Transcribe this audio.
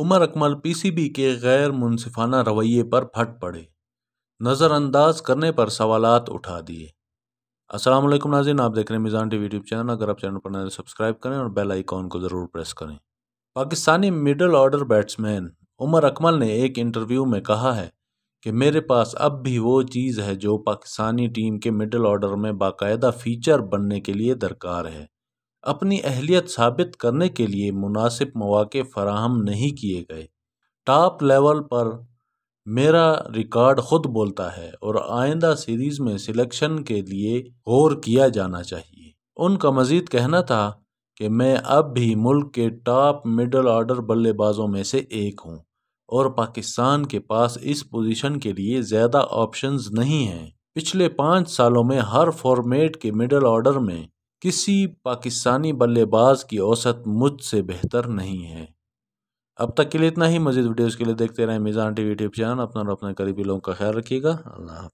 Umar Akmal PCB के गैर मुनसिफाना रवैये पर फट पड़े नज़रअंदाज करने पर सवाल उठा दिए अस्सलाम वालेकुम नाजिन आप देख रहे हैं मिज़ान टी यूट्यूब चैनल अगर आप चैनल पर नजर तो सब्सक्राइब करें और बेल आइकॉन को ज़रूर प्रेस करें Pakistani middle order batsman Umar Akmal ने एक इंटरव्यू में कहा है कि मेरे पास अब भी वो चीज़ है जो पाकिस्तानी टीम के मिडल ऑर्डर में बाकायदा फीचर बनने के लिए दरकार है अपनी अहलियत साबित करने के लिए मुनासिब मौाक़े फ़राहम नहीं किए गए टॉप लेवल पर मेरा रिकॉर्ड ख़ुद बोलता है और आइंदा सीरीज़ में सिलेक्शन के लिए गौर किया जाना चाहिए उनका मज़ीद कहना था कि मैं अब भी मुल्क के टॉप मिडल ऑर्डर बल्लेबाजों में से एक हूँ और पाकिस्तान के पास इस पोजीशन के लिए ज़्यादा ऑप्शंस नहीं हैं पिछले पाँच सालों में हर फॉर्मेट के मिडल ऑर्डर में किसी पाकिस्तानी बल्लेबाज की औसत मुझसे बेहतर नहीं है अब तक के लिए इतना ही मजीद वीडियोज़ के लिए देखते रहें Mizan T V YouTube channel अपना और अपने करीबी लोगों का ख्याल रखिएगा अल्लाह